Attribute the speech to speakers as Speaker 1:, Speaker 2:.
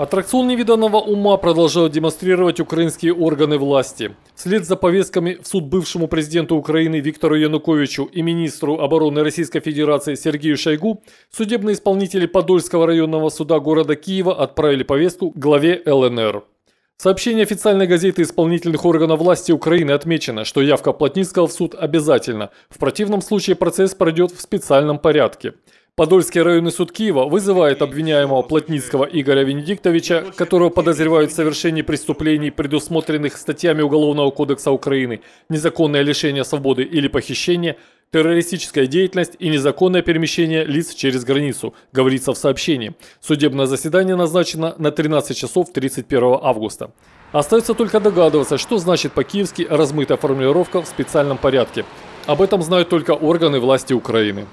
Speaker 1: Аттракцион невиданного ума продолжают демонстрировать украинские органы власти. Вслед за повестками в суд бывшему президенту Украины Виктору Януковичу и министру обороны Российской Федерации Сергею Шойгу судебные исполнители Подольского районного суда города Киева отправили повестку главе ЛНР. В сообщении официальной газеты исполнительных органов власти Украины отмечено, что явка Плотницкого в суд обязательна. В противном случае процесс пройдет в специальном порядке. Подольский районный суд Киева вызывает обвиняемого Плотницкого Игоря Венедиктовича, которого подозревают в совершении преступлений, предусмотренных статьями Уголовного кодекса Украины «Незаконное лишение свободы или похищение», террористическая деятельность и незаконное перемещение лиц через границу, говорится в сообщении. Судебное заседание назначено на 13 часов 31 августа. Остается только догадываться, что значит по-киевски размытая формулировка в специальном порядке. Об этом знают только органы власти Украины.